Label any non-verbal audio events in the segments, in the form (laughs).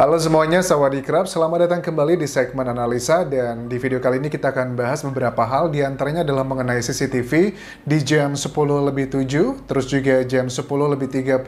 Halo semuanya, Sawadikrab. Selamat datang kembali di segmen analisa dan di video kali ini kita akan bahas beberapa hal diantaranya adalah mengenai CCTV di jam 10 lebih 7, terus juga jam 10 lebih 32.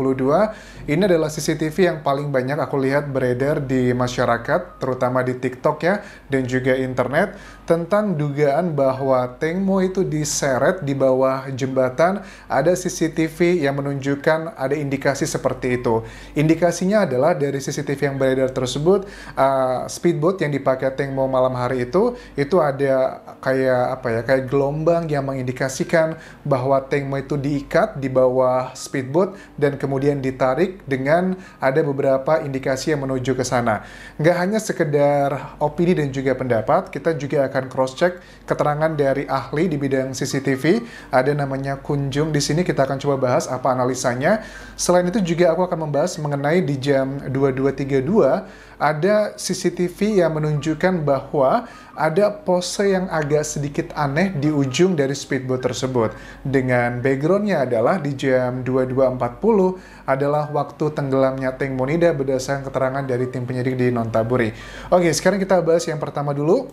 Ini adalah CCTV yang paling banyak aku lihat beredar di masyarakat, terutama di TikTok ya, dan juga internet tentang dugaan bahwa Tengmo itu diseret di bawah jembatan, ada CCTV yang menunjukkan ada indikasi seperti itu. Indikasinya adalah dari CCTV yang beredar tersebut, uh, speedboat yang dipakai Tengmo malam hari itu, itu ada kayak apa ya, kayak gelombang yang mengindikasikan bahwa Tengmo itu diikat di bawah speedboat dan kemudian ditarik dengan ada beberapa indikasi yang menuju ke sana. Nggak hanya sekedar opini dan juga pendapat, kita juga akan akan cross check keterangan dari ahli di bidang CCTV. Ada namanya Kunjung di sini kita akan coba bahas apa analisanya. Selain itu juga aku akan membahas mengenai di jam 22.32 ada CCTV yang menunjukkan bahwa ada pose yang agak sedikit aneh di ujung dari speedboat tersebut. Dengan backgroundnya adalah di jam 22.40 adalah waktu tenggelamnya Tank Monida berdasarkan keterangan dari tim penyidik di Nontaburi. Oke, sekarang kita bahas yang pertama dulu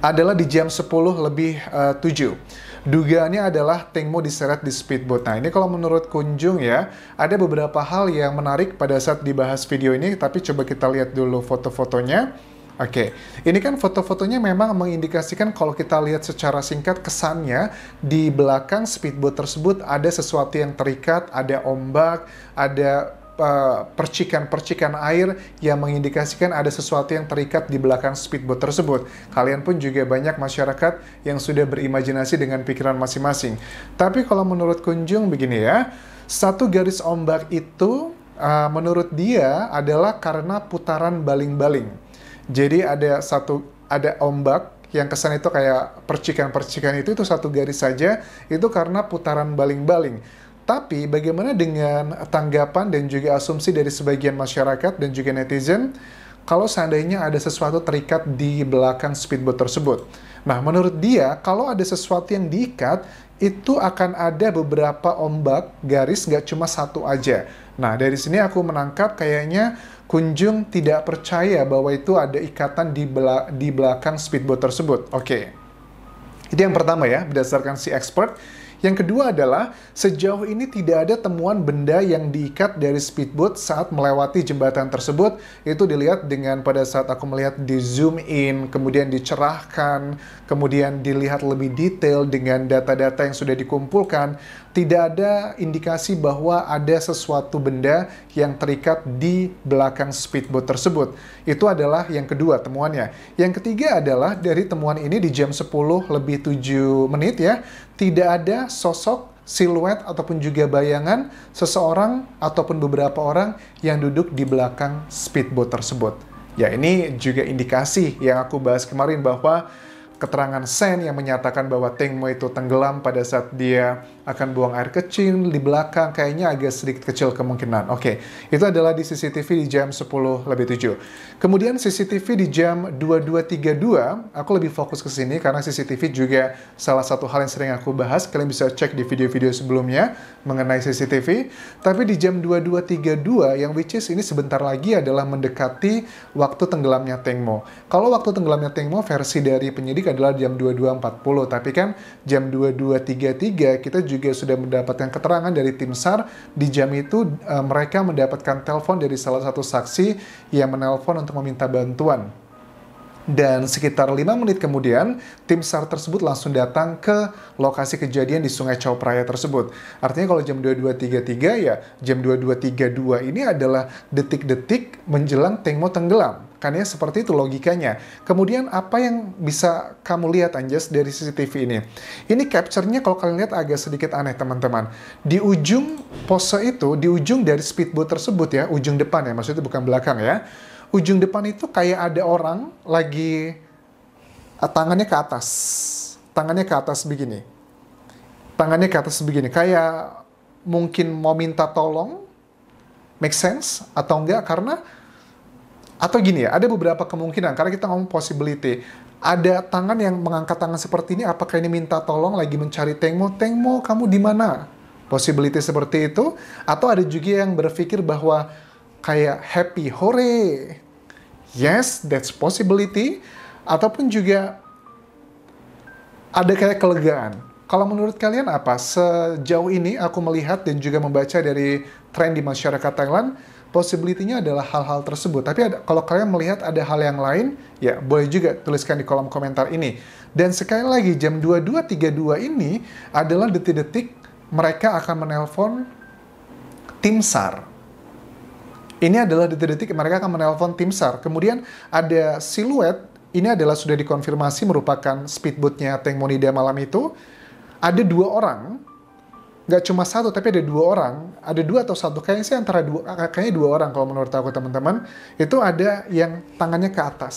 adalah di jam 10 lebih eh, uh, 7 dugaannya adalah Tengmo diseret di speedboat. Nah, ini kalau menurut Kunjung ya, ada beberapa hal yang menarik pada saat dibahas video ini, tapi coba kita lihat dulu foto-fotonya. Oke, okay. ini kan foto-fotonya memang mengindikasikan kalau kita lihat secara singkat kesannya di belakang speedboat tersebut ada sesuatu yang terikat, ada ombak, ada Eh, percikan-percikan air yang mengindikasikan ada sesuatu yang terikat di belakang speedboat tersebut. Kalian pun juga banyak masyarakat yang sudah berimajinasi dengan pikiran masing-masing. Tapi kalau menurut Kunjung begini ya, satu garis ombak itu uh, menurut dia adalah karena putaran baling-baling. Jadi ada satu ada ombak yang kesan itu kayak percikan-percikan itu itu satu garis saja itu karena putaran baling-baling. Tapi bagaimana dengan tanggapan dan juga asumsi dari sebagian masyarakat dan juga netizen kalau seandainya ada sesuatu terikat di belakang speedboat tersebut? Nah, menurut dia kalau ada sesuatu yang diikat itu akan ada beberapa ombak garis nggak cuma satu aja. Nah, dari sini aku menangkap kayaknya Kunjung tidak percaya bahwa itu ada ikatan di, bela di belakang speedboat tersebut. Oke. Okay. Itu yang pertama ya, berdasarkan si expert. Yang kedua adalah sejauh ini tidak ada temuan benda yang diikat dari speedboat saat melewati jembatan tersebut. Itu dilihat dengan pada saat aku melihat di zoom in, kemudian dicerahkan, kemudian dilihat lebih detail dengan data-data yang sudah dikumpulkan, tidak ada indikasi bahwa ada sesuatu benda yang terikat di belakang speedboat tersebut. Itu adalah yang kedua temuannya. Yang ketiga adalah dari temuan ini di jam 10 lebih 7 menit ya, tidak ada sosok, siluet, ataupun juga bayangan seseorang ataupun beberapa orang yang duduk di belakang speedboat tersebut. Ya, ini juga indikasi yang aku bahas kemarin bahwa keterangan Sen yang menyatakan bahwa Tengmo itu tenggelam pada saat dia akan buang air kecil di belakang kayaknya agak sedikit kecil kemungkinan. Oke, okay. itu adalah di CCTV di jam 10 lebih 7. Kemudian CCTV di jam 22.32, aku lebih fokus ke sini karena CCTV juga salah satu hal yang sering aku bahas. Kalian bisa cek di video-video sebelumnya mengenai CCTV. Tapi di jam 22.32 yang which is ini sebentar lagi adalah mendekati waktu tenggelamnya Tengmo. Kalau waktu tenggelamnya Tengmo versi dari penyidik adalah jam 22.40, tapi kan jam 22.33 kita juga sudah mendapatkan keterangan dari tim SAR di jam itu e, mereka mendapatkan telepon dari salah satu saksi yang menelpon untuk meminta bantuan dan sekitar lima menit kemudian, tim SAR tersebut langsung datang ke lokasi kejadian di Sungai Chao Phraya tersebut. Artinya kalau jam 22.33 ya, jam 22.32 ini adalah detik-detik menjelang Tengmo tenggelam. Karena ya, seperti itu logikanya. Kemudian apa yang bisa kamu lihat Anjas dari CCTV ini? Ini capture-nya kalau kalian lihat agak sedikit aneh teman-teman. Di ujung pose itu, di ujung dari speedboat tersebut ya, ujung depan ya, maksudnya bukan belakang ya ujung depan itu kayak ada orang lagi ah, tangannya ke atas. Tangannya ke atas begini. Tangannya ke atas begini. Kayak mungkin mau minta tolong. Make sense? Atau enggak? Karena atau gini ya, ada beberapa kemungkinan karena kita ngomong possibility. Ada tangan yang mengangkat tangan seperti ini, apakah ini minta tolong lagi mencari Tengmo? Tengmo, kamu di mana? Possibility seperti itu atau ada juga yang berpikir bahwa kayak happy, hore, yes, that's possibility, ataupun juga ada kayak kelegaan. Kalau menurut kalian apa? Sejauh ini aku melihat dan juga membaca dari tren di masyarakat Thailand, possibility-nya adalah hal-hal tersebut. Tapi ada, kalau kalian melihat ada hal yang lain, ya boleh juga tuliskan di kolom komentar ini. Dan sekali lagi, jam 22.32 ini adalah detik-detik mereka akan menelpon tim SAR ini adalah detik-detik mereka akan menelpon tim SAR. Kemudian ada siluet, ini adalah sudah dikonfirmasi merupakan speedboatnya Tank Monida malam itu. Ada dua orang, nggak cuma satu tapi ada dua orang, ada dua atau satu, kayaknya sih antara dua, eh, kayaknya dua orang kalau menurut aku teman-teman, itu ada yang tangannya ke atas.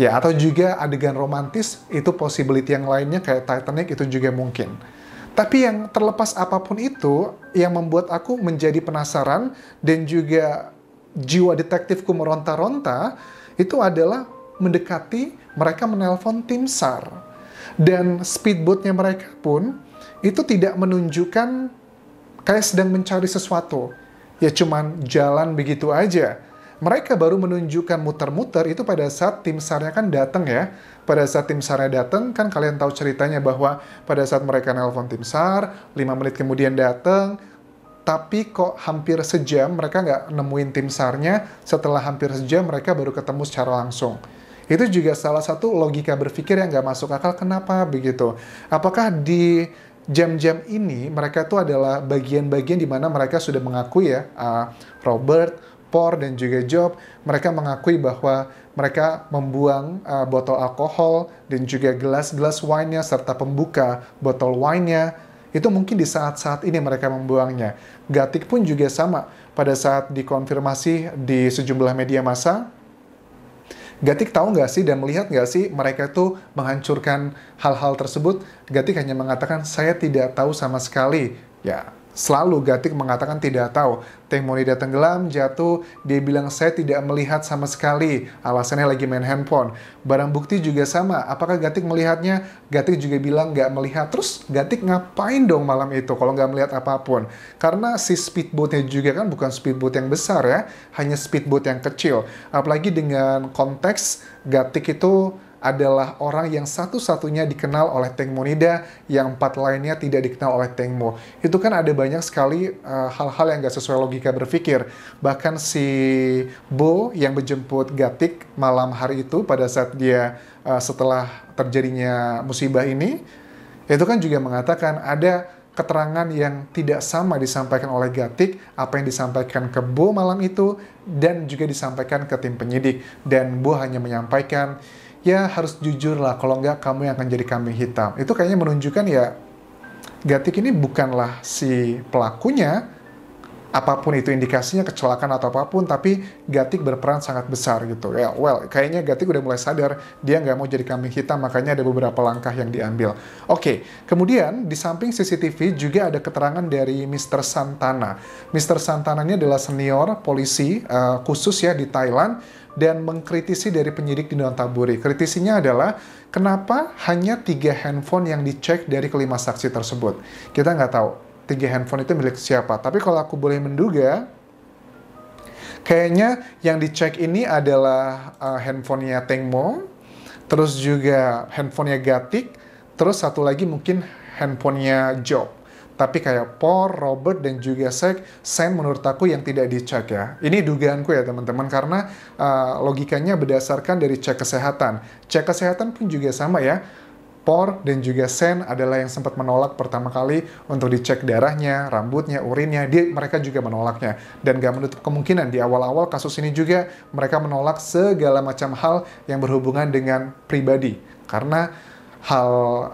Ya, atau juga adegan romantis, itu possibility yang lainnya kayak Titanic itu juga mungkin. Tapi yang terlepas apapun itu, yang membuat aku menjadi penasaran dan juga jiwa detektifku meronta-ronta, itu adalah mendekati mereka menelpon tim SAR. Dan speedboatnya mereka pun itu tidak menunjukkan kayak sedang mencari sesuatu. Ya cuman jalan begitu aja mereka baru menunjukkan muter-muter itu pada saat tim SARnya kan datang ya. Pada saat tim SARnya datang, kan kalian tahu ceritanya bahwa pada saat mereka nelpon tim SAR, 5 menit kemudian datang, tapi kok hampir sejam mereka nggak nemuin tim SARnya, setelah hampir sejam mereka baru ketemu secara langsung. Itu juga salah satu logika berpikir yang nggak masuk akal kenapa begitu. Apakah di jam-jam ini mereka itu adalah bagian-bagian di mana mereka sudah mengakui ya, uh, Robert, Por dan juga Job, mereka mengakui bahwa mereka membuang uh, botol alkohol dan juga gelas-gelas wine-nya serta pembuka botol wine-nya. Itu mungkin di saat-saat ini mereka membuangnya. Gatik pun juga sama pada saat dikonfirmasi di sejumlah media massa. Gatik tahu nggak sih dan melihat nggak sih mereka itu menghancurkan hal-hal tersebut? Gatik hanya mengatakan, saya tidak tahu sama sekali. Ya, Selalu Gatik mengatakan tidak tahu. Temonida tenggelam, jatuh, dia bilang saya tidak melihat sama sekali. Alasannya lagi main handphone. Barang bukti juga sama. Apakah Gatik melihatnya? Gatik juga bilang nggak melihat. Terus Gatik ngapain dong malam itu kalau nggak melihat apapun? Karena si speedboatnya juga kan bukan speedboat yang besar ya. Hanya speedboat yang kecil. Apalagi dengan konteks Gatik itu adalah orang yang satu-satunya dikenal oleh Teng Monida yang empat lainnya tidak dikenal oleh Teng Mo. Itu kan ada banyak sekali eh, hal-hal uh, yang gak sesuai logika berpikir. Bahkan si Bo yang menjemput Gatik malam hari itu pada saat dia uh, setelah terjadinya musibah ini, itu kan juga mengatakan ada keterangan yang tidak sama disampaikan oleh Gatik, apa yang disampaikan ke Bo malam itu, dan juga disampaikan ke tim penyidik. Dan Bo hanya menyampaikan, ya harus jujur lah, kalau nggak kamu yang akan jadi kambing hitam. Itu kayaknya menunjukkan ya, Gatik ini bukanlah si pelakunya, apapun itu indikasinya kecelakaan atau apapun, tapi Gatik berperan sangat besar gitu. Ya, well, kayaknya Gatik udah mulai sadar dia nggak mau jadi kambing hitam, makanya ada beberapa langkah yang diambil. Oke, kemudian di samping CCTV juga ada keterangan dari Mr. Santana. Mr. Santana ini adalah senior polisi uh, khusus ya di Thailand dan mengkritisi dari penyidik di Taburi. Kritisinya adalah kenapa hanya tiga handphone yang dicek dari kelima saksi tersebut. Kita nggak tahu tiga handphone itu milik siapa. Tapi kalau aku boleh menduga, kayaknya yang dicek ini adalah uh, handphonenya Tengmo, terus juga handphonenya Gatik, terus satu lagi mungkin handphonenya Job. Tapi kayak Paul, Robert, dan juga Sek, Sen menurut aku yang tidak dicek ya. Ini dugaanku ya teman-teman, karena uh, logikanya berdasarkan dari cek kesehatan. Cek kesehatan pun juga sama ya. Por dan juga Sen adalah yang sempat menolak pertama kali untuk dicek darahnya, rambutnya, urinnya. Dia mereka juga menolaknya dan gak menutup kemungkinan di awal-awal kasus ini juga mereka menolak segala macam hal yang berhubungan dengan pribadi karena hal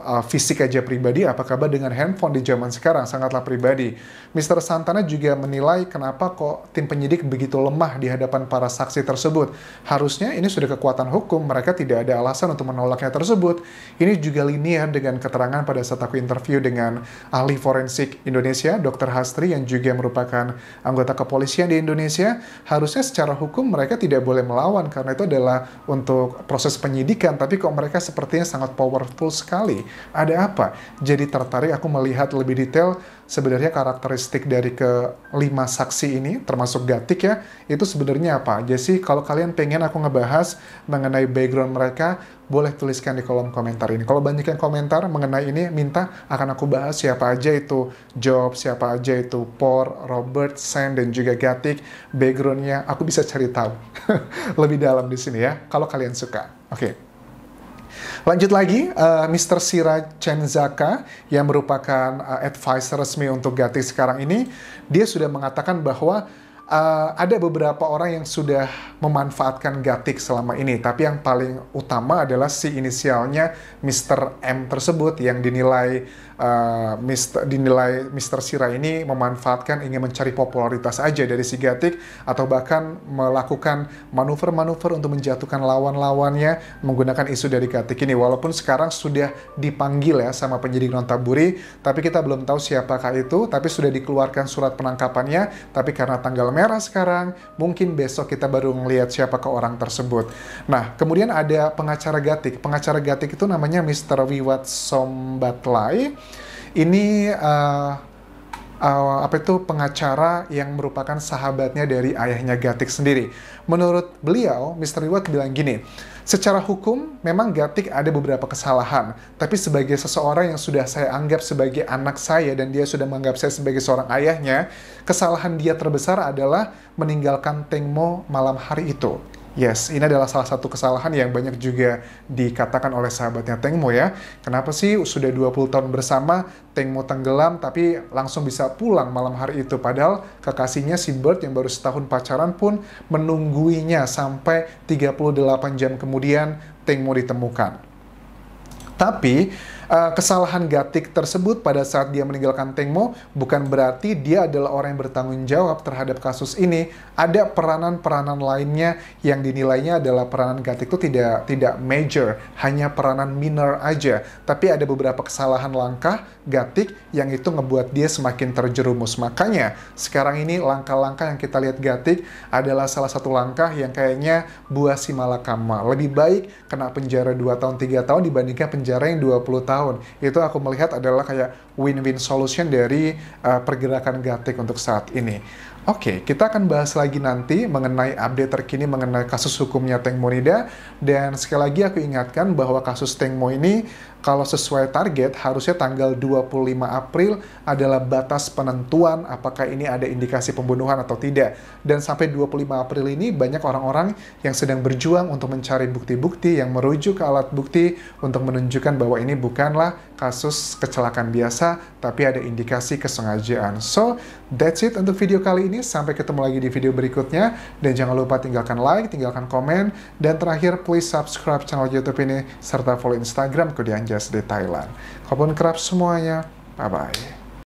uh, fisik aja pribadi, apa kabar dengan handphone di zaman sekarang sangatlah pribadi. Mr. Santana juga menilai kenapa kok tim penyidik begitu lemah di hadapan para saksi tersebut. Harusnya ini sudah kekuatan hukum, mereka tidak ada alasan untuk menolaknya tersebut. Ini juga linier dengan keterangan pada saat aku interview dengan ahli forensik Indonesia, Dr. Hastri yang juga merupakan anggota kepolisian di Indonesia. Harusnya secara hukum mereka tidak boleh melawan karena itu adalah untuk proses penyidikan, tapi kok mereka sepertinya sangat powerful impactful sekali. Ada apa? Jadi tertarik aku melihat lebih detail sebenarnya karakteristik dari kelima saksi ini, termasuk Gatik ya, itu sebenarnya apa Jadi sih? Kalau kalian pengen aku ngebahas mengenai background mereka, boleh tuliskan di kolom komentar ini. Kalau banyak yang komentar mengenai ini, minta akan aku bahas siapa aja itu Job, siapa aja itu Por, Robert, Sam, dan juga Gatik. Backgroundnya aku bisa cari tahu (laughs) lebih dalam di sini ya, kalau kalian suka. Oke. Okay. Lanjut lagi, uh, eh, Mr. Sira Chenzaka yang merupakan uh, advisor resmi untuk Gati sekarang ini, dia sudah mengatakan bahwa uh, ada beberapa orang yang sudah memanfaatkan Gatik selama ini, tapi yang paling utama adalah si inisialnya Mr. M tersebut yang dinilai uh, Mister, dinilai Mr. Sira ini memanfaatkan ingin mencari popularitas aja dari si Gatik atau bahkan melakukan manuver-manuver untuk menjatuhkan lawan-lawannya menggunakan isu dari Gatik ini walaupun sekarang sudah dipanggil ya sama penyidik Nontaburi tapi kita belum tahu siapakah itu tapi sudah dikeluarkan surat penangkapannya tapi karena tanggal merah sekarang mungkin besok kita baru melihat siapakah orang tersebut nah kemudian ada pengacara Gatik pengacara Gatik itu namanya Mr. Wiwat Sombatlai ini uh, uh, apa itu pengacara yang merupakan sahabatnya dari ayahnya Gatik sendiri. Menurut beliau, Mr. Iwat bilang gini, secara hukum memang Gatik ada beberapa kesalahan, tapi sebagai seseorang yang sudah saya anggap sebagai anak saya dan dia sudah menganggap saya sebagai seorang ayahnya, kesalahan dia terbesar adalah meninggalkan Tengmo malam hari itu. Yes, ini adalah salah satu kesalahan yang banyak juga dikatakan oleh sahabatnya Tengmo ya. Kenapa sih sudah 20 tahun bersama, Tengmo tenggelam tapi langsung bisa pulang malam hari itu. Padahal kekasihnya si Bird yang baru setahun pacaran pun menungguinya sampai 38 jam kemudian Tengmo ditemukan. Tapi uh, kesalahan Gatik tersebut pada saat dia meninggalkan Tengmo bukan berarti dia adalah orang yang bertanggung jawab terhadap kasus ini. Ada peranan-peranan lainnya yang dinilainya adalah peranan Gatik itu tidak tidak major, hanya peranan minor aja. Tapi ada beberapa kesalahan langkah Gatik yang itu ngebuat dia semakin terjerumus. Makanya sekarang ini langkah-langkah yang kita lihat Gatik adalah salah satu langkah yang kayaknya buah si malakama. Lebih baik kena penjara 2 tahun, 3 tahun dibandingkan penjara yang 20 tahun tahun itu aku melihat adalah kayak win-win solution dari uh, pergerakan Gatik untuk saat ini Oke, okay, kita akan bahas lagi nanti mengenai update terkini mengenai kasus hukumnya Teng Monida. Dan sekali lagi aku ingatkan bahwa kasus Teng Mo ini kalau sesuai target harusnya tanggal 25 April adalah batas penentuan apakah ini ada indikasi pembunuhan atau tidak. Dan sampai 25 April ini banyak orang-orang yang sedang berjuang untuk mencari bukti-bukti yang merujuk ke alat bukti untuk menunjukkan bahwa ini bukanlah kasus kecelakaan biasa tapi ada indikasi kesengajaan. So, that's it untuk video kali ini ini. Sampai ketemu lagi di video berikutnya. Dan jangan lupa tinggalkan like, tinggalkan komen. Dan terakhir, please subscribe channel YouTube ini. Serta follow Instagram di Anjas di Thailand. Kau pun kerap semuanya. Bye-bye.